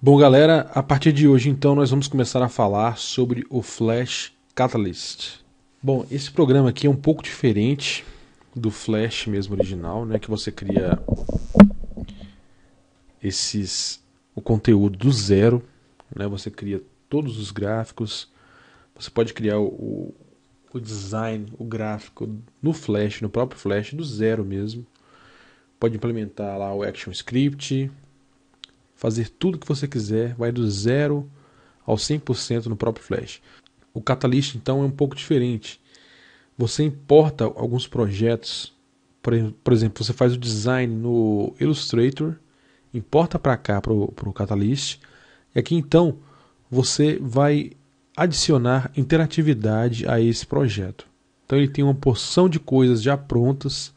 Bom, galera, a partir de hoje então nós vamos começar a falar sobre o Flash Catalyst. Bom, esse programa aqui é um pouco diferente do Flash mesmo original, né, que você cria esses o conteúdo do zero, né? Você cria todos os gráficos. Você pode criar o, o design, o gráfico no Flash, no próprio Flash do zero mesmo. Pode implementar lá o action script, fazer tudo que você quiser, vai do zero ao 100% no próprio Flash. O Catalyst então é um pouco diferente. Você importa alguns projetos, por exemplo, você faz o design no Illustrator, importa para cá para o Catalyst, e aqui então você vai adicionar interatividade a esse projeto. Então ele tem uma porção de coisas já prontas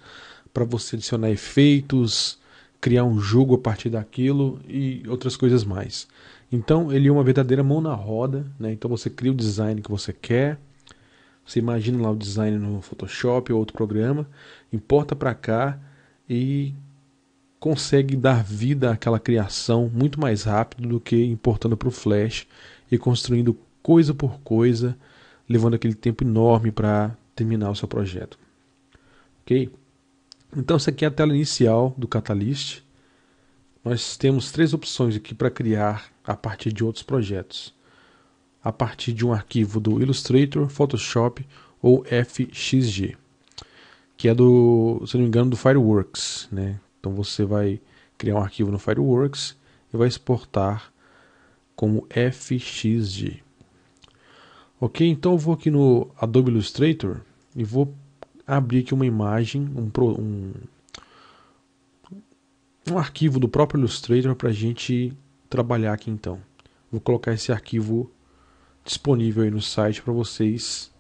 para você adicionar efeitos, criar um jogo a partir daquilo e outras coisas mais. Então ele é uma verdadeira mão na roda, né? Então você cria o design que você quer, você imagina lá o design no Photoshop ou outro programa, importa para cá e consegue dar vida àquela criação muito mais rápido do que importando para o Flash e construindo coisa por coisa, levando aquele tempo enorme para terminar o seu projeto. OK? Então essa aqui é a tela inicial do Catalyst. Nós temos três opções aqui para criar a partir de outros projetos. A partir de um arquivo do Illustrator, Photoshop ou FXG. Que é do, se não me engano, do Fireworks. Né? Então você vai criar um arquivo no Fireworks e vai exportar como FXG. Ok, então eu vou aqui no Adobe Illustrator e vou abrir aqui uma imagem, um, um, um arquivo do próprio Illustrator para a gente trabalhar aqui então. Vou colocar esse arquivo disponível aí no site para vocês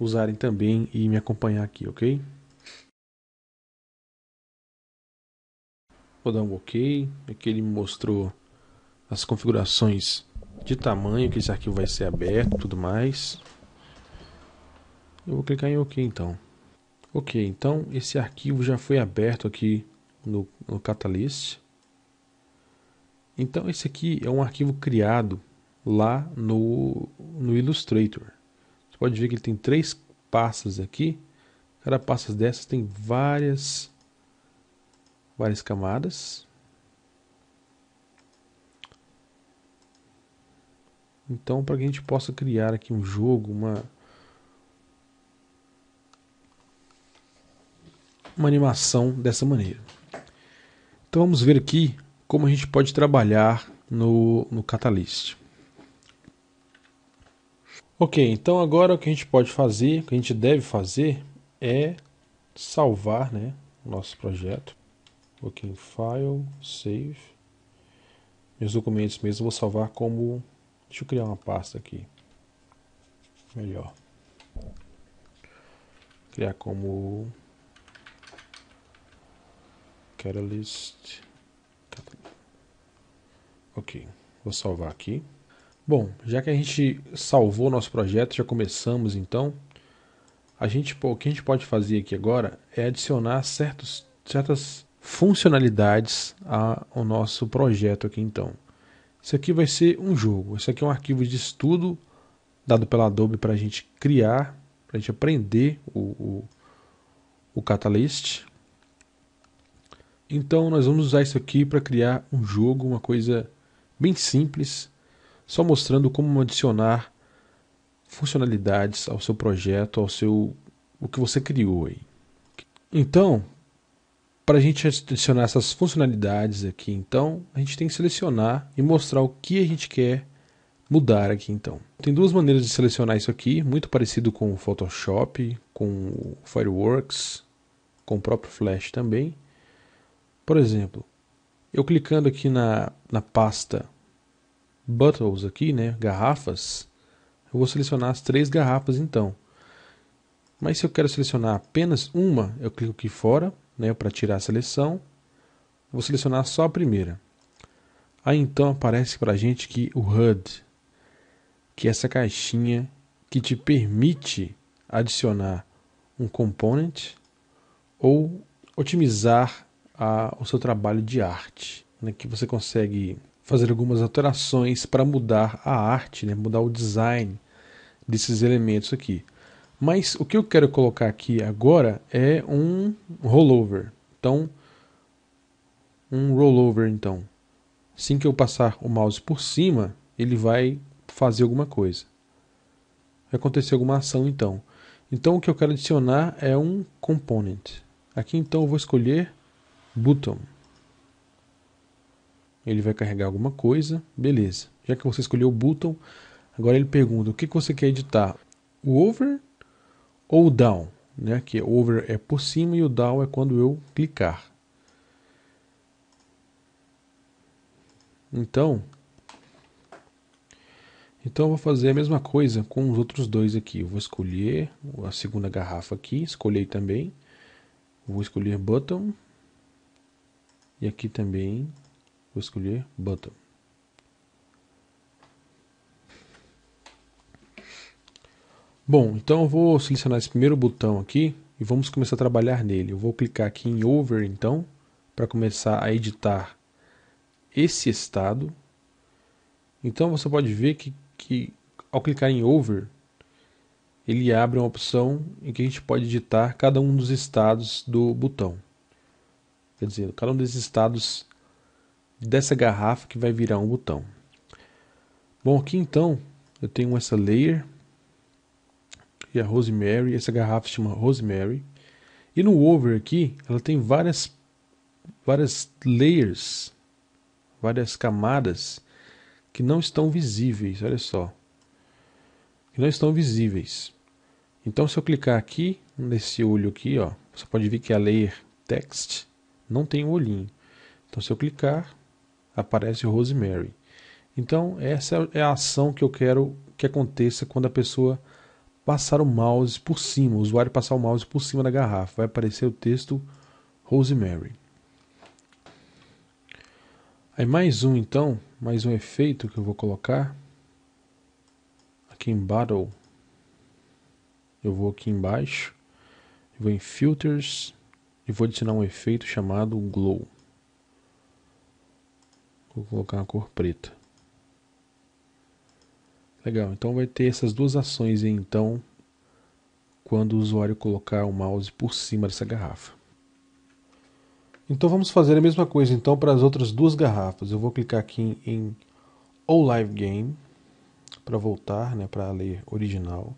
usarem também e me acompanhar aqui, ok? Vou dar um OK. Aqui é ele me mostrou as configurações de tamanho que esse arquivo vai ser aberto, tudo mais. Eu vou clicar em OK então. Ok, então esse arquivo já foi aberto aqui no, no Catalyst. Então esse aqui é um arquivo criado lá no, no Illustrator. Você pode ver que ele tem três pastas aqui. Cada pasta dessas tem várias, várias camadas. Então, para que a gente possa criar aqui um jogo, uma, uma animação dessa maneira. Então vamos ver aqui como a gente pode trabalhar no, no Catalyst. Ok, então agora o que a gente pode fazer, o que a gente deve fazer é salvar né, o nosso projeto. Vou aqui em File, Save. Meus documentos mesmo vou salvar como... Deixa eu criar uma pasta aqui. Melhor. Criar como Catalyst. Ok, vou salvar aqui. Bom, já que a gente salvou nosso projeto, já começamos então. A gente, o que a gente pode fazer aqui agora é adicionar certos, certas funcionalidades ao nosso projeto aqui então. Isso aqui vai ser um jogo. Isso aqui é um arquivo de estudo dado pela Adobe para a gente criar, para a gente aprender o, o, o Catalyst. Então nós vamos usar isso aqui para criar um jogo, uma coisa bem simples, só mostrando como adicionar funcionalidades ao seu projeto, ao seu o que você criou aí. Então, para a gente adicionar essas funcionalidades aqui, então a gente tem que selecionar e mostrar o que a gente quer mudar aqui então. Tem duas maneiras de selecionar isso aqui, muito parecido com o Photoshop, com o Fireworks, com o próprio Flash também. Por exemplo, eu clicando aqui na, na pasta bottles aqui, né, garrafas, eu vou selecionar as três garrafas então. Mas se eu quero selecionar apenas uma, eu clico aqui fora, né, para tirar a seleção. Vou selecionar só a primeira. Aí então aparece para a gente que o HUD, que é essa caixinha que te permite adicionar um component ou otimizar a, seu trabalho de arte, né, que você consegue fazer algumas alterações para mudar a arte, né, mudar o design desses elementos aqui. Mas o que eu quero colocar aqui agora é um rollover. Então, um rollover então. Assim que eu passar o mouse por cima, ele vai fazer alguma coisa. Vai acontecer alguma ação então. Então o que eu quero adicionar é um component. Aqui então eu vou escolher button. Ele vai carregar alguma coisa, beleza. Já que você escolheu o button, agora ele pergunta o que você quer editar, o over ou o down, né? Que é, over é por cima e o down é quando eu clicar. Então, então eu vou fazer a mesma coisa com os outros dois aqui. Eu vou escolher a segunda garrafa aqui, escolhi também. Vou escolher button e aqui também vou escolher button. Bom, então eu vou selecionar esse primeiro botão aqui e vamos começar a trabalhar nele. Eu vou clicar aqui em Over então, para começar a editar esse estado. Então você pode ver que, que ao clicar em Over, ele abre uma opção em que a gente pode editar cada um dos estados do botão. Quer dizer, cada um desses estados dessa garrafa que vai virar um botão. Bom, aqui então eu tenho essa layer e a Rosemary, essa garrafa se chama Rosemary. E no over aqui, ela tem várias várias layers, várias camadas que não estão visíveis, olha só. Que não estão visíveis. Então se eu clicar aqui nesse olho aqui, ó, você pode ver que é a layer text não tem o um olhinho. Então, se eu clicar, aparece Rosemary. Então, essa é a ação que eu quero que aconteça quando a pessoa passar o mouse por cima, o usuário passar o mouse por cima da garrafa. Vai aparecer o texto Rosemary. Aí mais um então, mais um efeito que eu vou colocar. Aqui em Battle, eu vou aqui embaixo, eu vou em Filters, e vou adicionar um efeito chamado Glow. Vou colocar uma cor preta. Legal, então vai ter essas duas ações aí, então quando o usuário colocar o mouse por cima dessa garrafa. Então vamos fazer a mesma coisa então para as outras duas garrafas. Eu vou clicar aqui em ou Live Game para voltar né, para a original.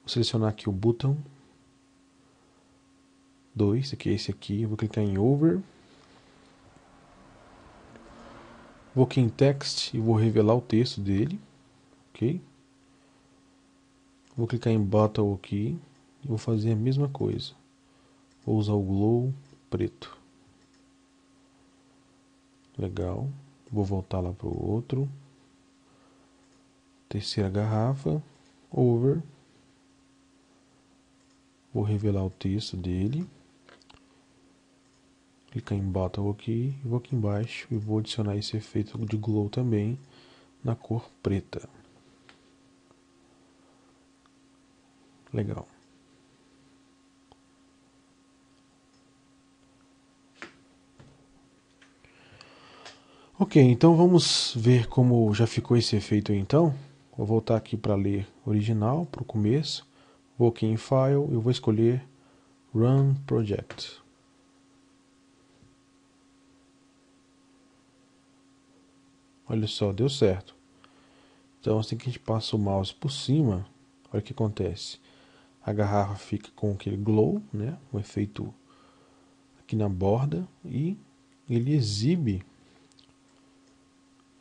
Vou selecionar aqui o botão 2, que é esse aqui. Eu vou clicar em Over. Vou aqui em Text e vou revelar o texto dele. Ok? Vou clicar em Battle aqui. E vou fazer a mesma coisa. Vou usar o Glow preto. Legal. Vou voltar lá para o outro. Terceira garrafa. Over. Vou revelar o texto dele clicar em Battle aqui, vou aqui embaixo e vou adicionar esse efeito de glow também na cor preta. Legal. Ok, então vamos ver como já ficou esse efeito então. Vou voltar aqui para ler original, para o começo. Vou aqui em File e vou escolher Run Project. Olha só, deu certo. Então, assim que a gente passa o mouse por cima, olha o que acontece. A garrafa fica com aquele glow, né? Um efeito aqui na borda e ele exibe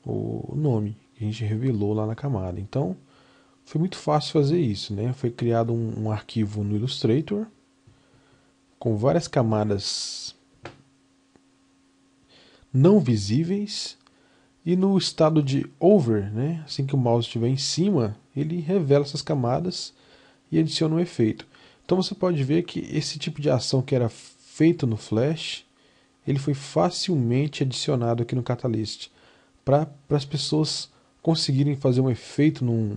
o nome que a gente revelou lá na camada. Então, foi muito fácil fazer isso, né? Foi criado um, um arquivo no Illustrator com várias camadas não visíveis e no estado de over, né, assim que o mouse estiver em cima, ele revela essas camadas e adiciona um efeito. Então você pode ver que esse tipo de ação que era feito no Flash, ele foi facilmente adicionado aqui no Catalyst para as pessoas conseguirem fazer um efeito num,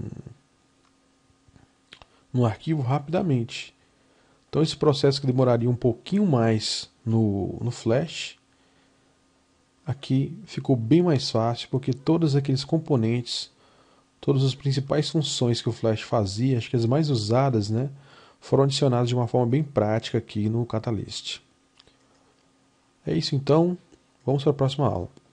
num arquivo rapidamente. Então esse processo que demoraria um pouquinho mais no, no Flash, Aqui ficou bem mais fácil porque todos aqueles componentes, todas as principais funções que o Flash fazia, acho que as mais usadas, né, foram adicionadas de uma forma bem prática aqui no Catalyst. É isso então, vamos para a próxima aula.